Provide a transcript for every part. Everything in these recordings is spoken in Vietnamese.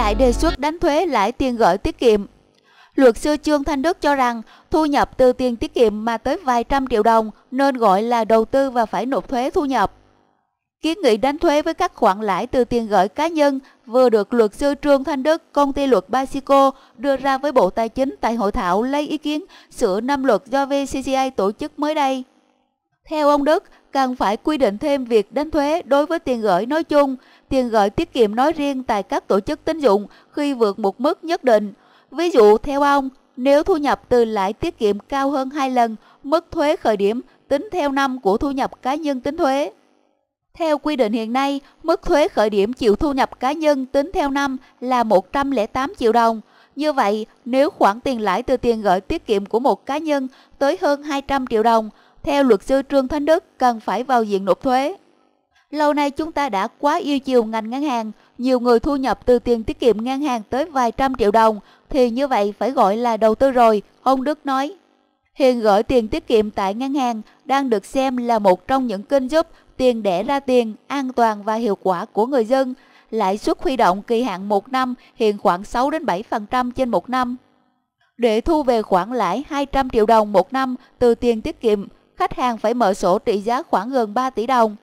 lại đề xuất đánh thuế lãi tiền gửi tiết kiệm. Luật sư Trương Thanh Đức cho rằng thu nhập từ tiền tiết kiệm mà tới vài trăm triệu đồng nên gọi là đầu tư và phải nộp thuế thu nhập. Kiến nghị đánh thuế với các khoản lãi từ tiền gửi cá nhân vừa được luật sư Trương Thanh Đức, công ty luật Basico đưa ra với Bộ Tài chính tại hội thảo lấy ý kiến sửa năm luật do VCCI tổ chức mới đây. Theo ông Đức, cần phải quy định thêm việc đánh thuế đối với tiền gửi nói chung, tiền gửi tiết kiệm nói riêng tại các tổ chức tín dụng khi vượt một mức nhất định. Ví dụ theo ông, nếu thu nhập từ lãi tiết kiệm cao hơn 2 lần mức thuế khởi điểm tính theo năm của thu nhập cá nhân tính thuế. Theo quy định hiện nay, mức thuế khởi điểm chịu thu nhập cá nhân tính theo năm là 108 triệu đồng. Như vậy, nếu khoản tiền lãi từ tiền gửi tiết kiệm của một cá nhân tới hơn 200 triệu đồng, theo luật sư Trương Thánh Đức cần phải vào diện nộp thuế. Lâu nay chúng ta đã quá yêu chiều ngành ngân hàng, nhiều người thu nhập từ tiền tiết kiệm ngân hàng tới vài trăm triệu đồng, thì như vậy phải gọi là đầu tư rồi, ông Đức nói. Hiện gửi tiền tiết kiệm tại ngân hàng đang được xem là một trong những kênh giúp tiền đẻ ra tiền an toàn và hiệu quả của người dân. Lãi suất huy động kỳ hạn 1 năm hiện khoảng 6 đến 7% trên một năm. Để thu về khoản lãi 200 triệu đồng một năm từ tiền tiết kiệm, khách hàng phải mở sổ trị giá khoảng gần 3 tỷ đồng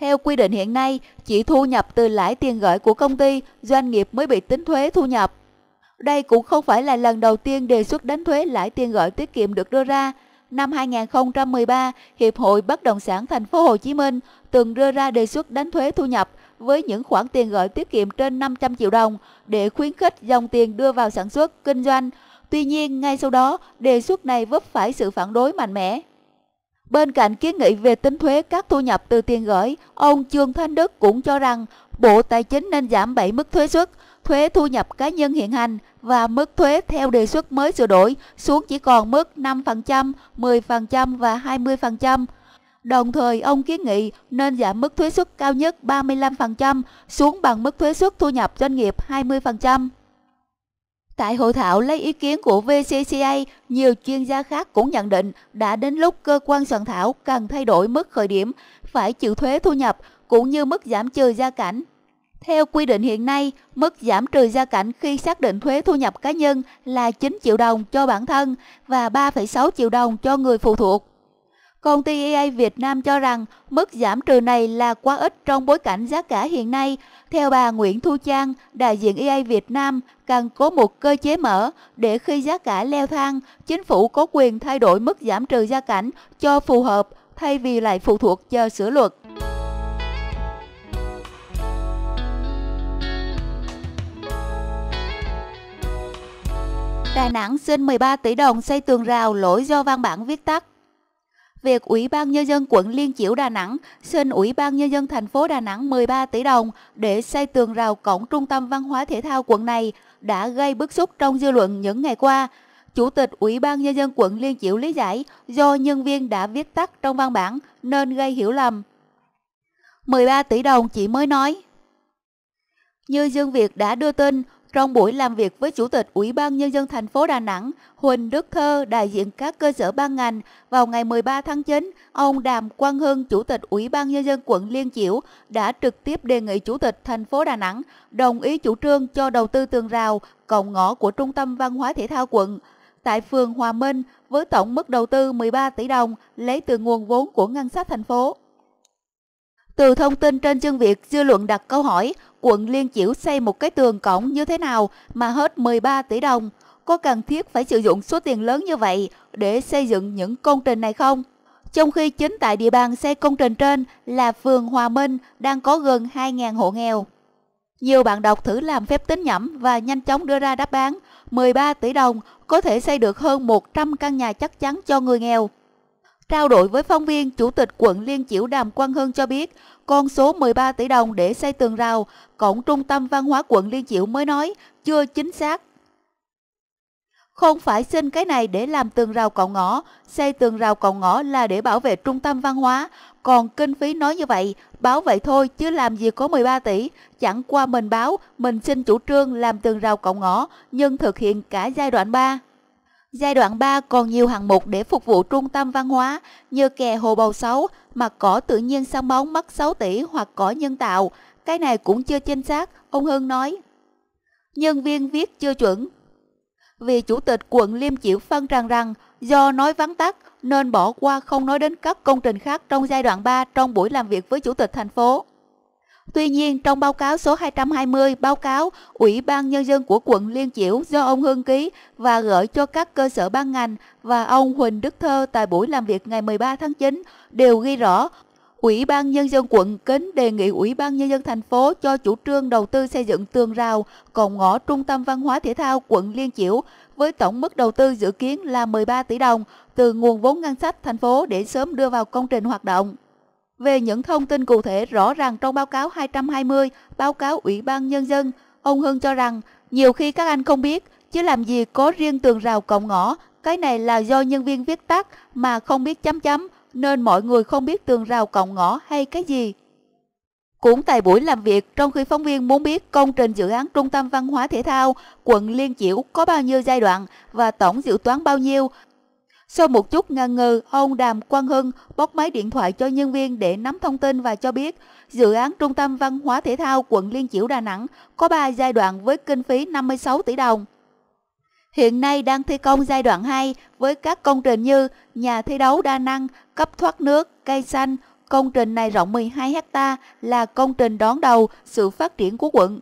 theo quy định hiện nay, chỉ thu nhập từ lãi tiền gửi của công ty, doanh nghiệp mới bị tính thuế thu nhập. Đây cũng không phải là lần đầu tiên đề xuất đánh thuế lãi tiền gửi tiết kiệm được đưa ra. Năm 2013, Hiệp hội Bất động sản Thành phố Hồ Chí Minh từng đưa ra đề xuất đánh thuế thu nhập với những khoản tiền gửi tiết kiệm trên 500 triệu đồng để khuyến khích dòng tiền đưa vào sản xuất, kinh doanh. Tuy nhiên, ngay sau đó, đề xuất này vấp phải sự phản đối mạnh mẽ. Bên cạnh kiến nghị về tính thuế các thu nhập từ tiền gửi, ông Trương Thanh Đức cũng cho rằng Bộ Tài chính nên giảm 7 mức thuế suất, thuế thu nhập cá nhân hiện hành và mức thuế theo đề xuất mới sửa đổi xuống chỉ còn mức 5%, 10% và 20%. Đồng thời, ông kiến nghị nên giảm mức thuế suất cao nhất 35% xuống bằng mức thuế suất thu nhập doanh nghiệp 20%. Tại hội thảo lấy ý kiến của VCCA, nhiều chuyên gia khác cũng nhận định đã đến lúc cơ quan soạn thảo cần thay đổi mức khởi điểm, phải chịu thuế thu nhập cũng như mức giảm trừ gia cảnh. Theo quy định hiện nay, mức giảm trừ gia cảnh khi xác định thuế thu nhập cá nhân là 9 triệu đồng cho bản thân và 3,6 triệu đồng cho người phụ thuộc. Công ty EA Việt Nam cho rằng mức giảm trừ này là quá ít trong bối cảnh giá cả hiện nay. Theo bà Nguyễn Thu Trang, đại diện EA Việt Nam cần có một cơ chế mở để khi giá cả leo thang, chính phủ có quyền thay đổi mức giảm trừ gia cảnh cho phù hợp thay vì lại phụ thuộc chờ sửa luật. Đà Nẵng xin 13 tỷ đồng xây tường rào lỗi do văn bản viết tắt việc Ủy ban Nhân dân quận Liên Chiểu Đà Nẵng xin Ủy ban Nhân dân thành phố Đà Nẵng 13 tỷ đồng để xây tường rào cổng trung tâm văn hóa thể thao quận này đã gây bức xúc trong dư luận những ngày qua. Chủ tịch Ủy ban Nhân dân quận Liên Chiểu lý giải do nhân viên đã viết tắt trong văn bản nên gây hiểu lầm. 13 tỷ đồng chỉ mới nói. Như Dương Việt đã đưa tin, trong buổi làm việc với Chủ tịch Ủy ban Nhân dân thành phố Đà Nẵng, Huỳnh Đức Thơ, đại diện các cơ sở ban ngành, vào ngày 13 tháng 9, ông Đàm Quang Hưng, Chủ tịch Ủy ban Nhân dân quận Liên Chiểu, đã trực tiếp đề nghị Chủ tịch thành phố Đà Nẵng đồng ý chủ trương cho đầu tư tường rào, cổng ngõ của Trung tâm Văn hóa Thể thao quận tại phường Hòa Minh với tổng mức đầu tư 13 tỷ đồng lấy từ nguồn vốn của ngân sách thành phố. Từ thông tin trên chương việc, dư luận đặt câu hỏi quận Liên Chiểu xây một cái tường cổng như thế nào mà hết 13 tỷ đồng? Có cần thiết phải sử dụng số tiền lớn như vậy để xây dựng những công trình này không? Trong khi chính tại địa bàn xây công trình trên là phường Hòa Minh đang có gần 2.000 hộ nghèo. Nhiều bạn đọc thử làm phép tính nhẩm và nhanh chóng đưa ra đáp án 13 tỷ đồng có thể xây được hơn 100 căn nhà chắc chắn cho người nghèo. Trao đổi với phóng viên, Chủ tịch quận Liên Chiểu Đàm Quang Hưng cho biết, con số 13 tỷ đồng để xây tường rào, cổng trung tâm văn hóa quận Liên Chiểu mới nói, chưa chính xác. Không phải xin cái này để làm tường rào cậu ngõ, xây tường rào cậu ngõ là để bảo vệ trung tâm văn hóa. Còn kinh phí nói như vậy, báo vậy thôi chứ làm gì có 13 tỷ. Chẳng qua mình báo, mình xin chủ trương làm tường rào cậu ngõ, nhưng thực hiện cả giai đoạn 3. Giai đoạn 3 còn nhiều hạng mục để phục vụ trung tâm văn hóa như kè hồ bầu sấu, mặt cỏ tự nhiên săn bóng mất 6 tỷ hoặc cỏ nhân tạo. Cái này cũng chưa chính xác, ông Hưng nói. Nhân viên viết chưa chuẩn. Vì chủ tịch quận Liêm Chiểu phân rằng rằng do nói vắn tắt nên bỏ qua không nói đến các công trình khác trong giai đoạn 3 trong buổi làm việc với chủ tịch thành phố. Tuy nhiên, trong báo cáo số 220, báo cáo Ủy ban Nhân dân của quận Liên Chiểu do ông Hưng ký và gửi cho các cơ sở ban ngành và ông Huỳnh Đức Thơ tại buổi làm việc ngày 13 tháng 9 đều ghi rõ Ủy ban Nhân dân quận kính đề nghị Ủy ban Nhân dân thành phố cho chủ trương đầu tư xây dựng tường rào cổng ngõ trung tâm văn hóa thể thao quận Liên Chiểu với tổng mức đầu tư dự kiến là 13 tỷ đồng từ nguồn vốn ngân sách thành phố để sớm đưa vào công trình hoạt động. Về những thông tin cụ thể rõ ràng trong báo cáo 220, báo cáo Ủy ban Nhân dân, ông Hưng cho rằng nhiều khi các anh không biết, chứ làm gì có riêng tường rào cổng ngõ, cái này là do nhân viên viết tắt mà không biết chấm chấm, nên mọi người không biết tường rào cổng ngõ hay cái gì. Cũng tại buổi làm việc, trong khi phóng viên muốn biết công trình dự án Trung tâm Văn hóa Thể thao, quận Liên Chiểu có bao nhiêu giai đoạn và tổng dự toán bao nhiêu, sau một chút ngăn ngừ, ông Đàm Quang Hưng bóc máy điện thoại cho nhân viên để nắm thông tin và cho biết dự án Trung tâm Văn hóa Thể thao quận Liên Chiểu Đà Nẵng có 3 giai đoạn với kinh phí 56 tỷ đồng. Hiện nay đang thi công giai đoạn 2 với các công trình như nhà thi đấu đa năng, cấp thoát nước, cây xanh. Công trình này rộng 12 ha là công trình đón đầu sự phát triển của quận.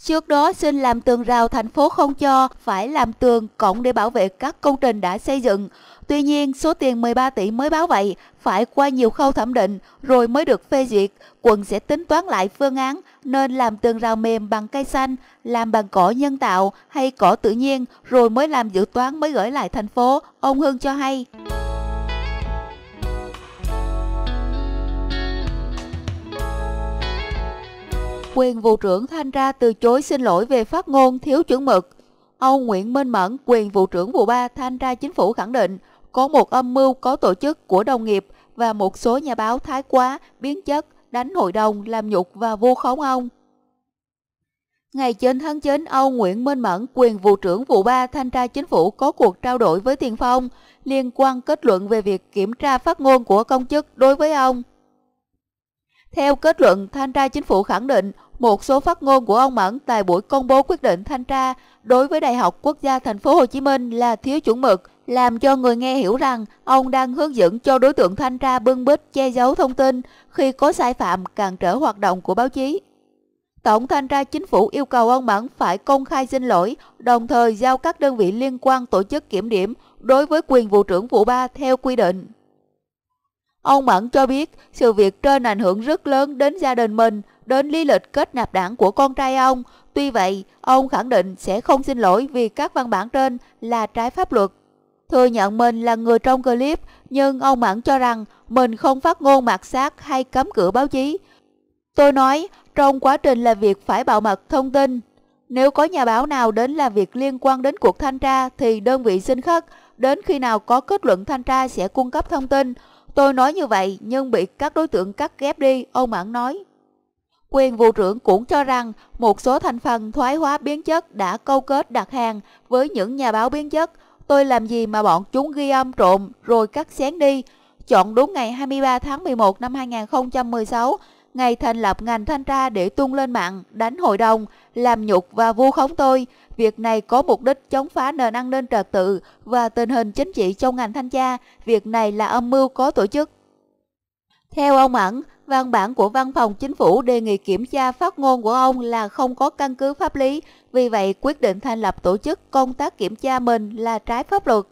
Trước đó xin làm tường rào thành phố không cho, phải làm tường cộng để bảo vệ các công trình đã xây dựng. Tuy nhiên, số tiền 13 tỷ mới báo vậy, phải qua nhiều khâu thẩm định rồi mới được phê duyệt. Quận sẽ tính toán lại phương án nên làm tường rào mềm bằng cây xanh, làm bằng cỏ nhân tạo hay cỏ tự nhiên rồi mới làm dự toán mới gửi lại thành phố, ông hưng cho hay. quyền vụ trưởng Thanh tra từ chối xin lỗi về phát ngôn thiếu chuẩn mực. Ông Nguyễn Minh Mẫn, quyền vụ trưởng vụ 3 Thanh tra Chính phủ khẳng định có một âm mưu có tổ chức của đồng nghiệp và một số nhà báo thái quá, biến chất, đánh hội đồng, làm nhục và vu khống ông. Ngày 9 tháng 9, ông Nguyễn Minh Mẫn, quyền vụ trưởng vụ 3 Thanh tra Chính phủ có cuộc trao đổi với Tiền Phong liên quan kết luận về việc kiểm tra phát ngôn của công chức đối với ông. Theo kết luận, thanh tra chính phủ khẳng định một số phát ngôn của ông Mẫn tại buổi công bố quyết định thanh tra đối với Đại học Quốc gia Thành phố Hồ Chí Minh là thiếu chuẩn mực, làm cho người nghe hiểu rằng ông đang hướng dẫn cho đối tượng thanh tra bưng bít che giấu thông tin khi có sai phạm cản trở hoạt động của báo chí. Tổng thanh tra chính phủ yêu cầu ông Mẫn phải công khai xin lỗi, đồng thời giao các đơn vị liên quan tổ chức kiểm điểm đối với quyền vụ trưởng vụ 3 theo quy định. Ông Mẫn cho biết sự việc trên ảnh hưởng rất lớn đến gia đình mình, đến lý lịch kết nạp đảng của con trai ông. Tuy vậy, ông khẳng định sẽ không xin lỗi vì các văn bản trên là trái pháp luật. Thừa nhận mình là người trong clip, nhưng ông Mẫn cho rằng mình không phát ngôn mạt sát hay cấm cửa báo chí. Tôi nói, trong quá trình làm việc phải bảo mật thông tin. Nếu có nhà báo nào đến làm việc liên quan đến cuộc thanh tra thì đơn vị xin khất, đến khi nào có kết luận thanh tra sẽ cung cấp thông tin. Tôi nói như vậy nhưng bị các đối tượng cắt ghép đi, ông Mãn nói. Quyền vụ trưởng cũng cho rằng một số thành phần thoái hóa biến chất đã câu kết đặt hàng với những nhà báo biến chất. Tôi làm gì mà bọn chúng ghi âm trộm rồi cắt xén đi. Chọn đúng ngày 23 tháng 11 năm 2016 ngày thành lập ngành thanh tra để tung lên mạng, đánh hội đồng, làm nhục và vu khống tôi. Việc này có mục đích chống phá nền an ninh trật tự và tình hình chính trị trong ngành thanh tra. Việc này là âm mưu có tổ chức. Theo ông Ẩn, văn bản của văn phòng chính phủ đề nghị kiểm tra phát ngôn của ông là không có căn cứ pháp lý, vì vậy quyết định thành lập tổ chức công tác kiểm tra mình là trái pháp luật.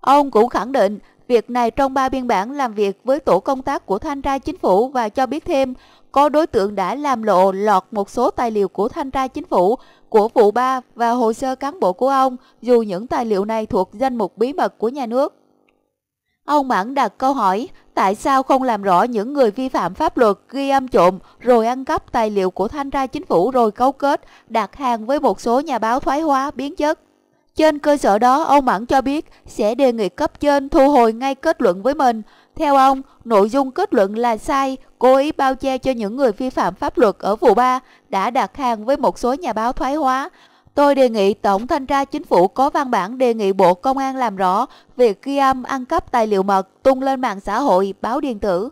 Ông cũng khẳng định Việc này trong ba biên bản làm việc với tổ công tác của thanh tra chính phủ và cho biết thêm có đối tượng đã làm lộ lọt một số tài liệu của thanh tra chính phủ của vụ ba và hồ sơ cán bộ của ông dù những tài liệu này thuộc danh mục bí mật của nhà nước. Ông Mãn đặt câu hỏi tại sao không làm rõ những người vi phạm pháp luật ghi âm trộm rồi ăn cắp tài liệu của thanh tra chính phủ rồi cấu kết đặt hàng với một số nhà báo thoái hóa biến chất. Trên cơ sở đó, ông Mẫn cho biết sẽ đề nghị cấp trên thu hồi ngay kết luận với mình. Theo ông, nội dung kết luận là sai, cố ý bao che cho những người vi phạm pháp luật ở vụ 3 đã đặt hàng với một số nhà báo thoái hóa. Tôi đề nghị Tổng Thanh tra Chính phủ có văn bản đề nghị Bộ Công an làm rõ việc ghi âm ăn cắp tài liệu mật tung lên mạng xã hội, báo điện tử.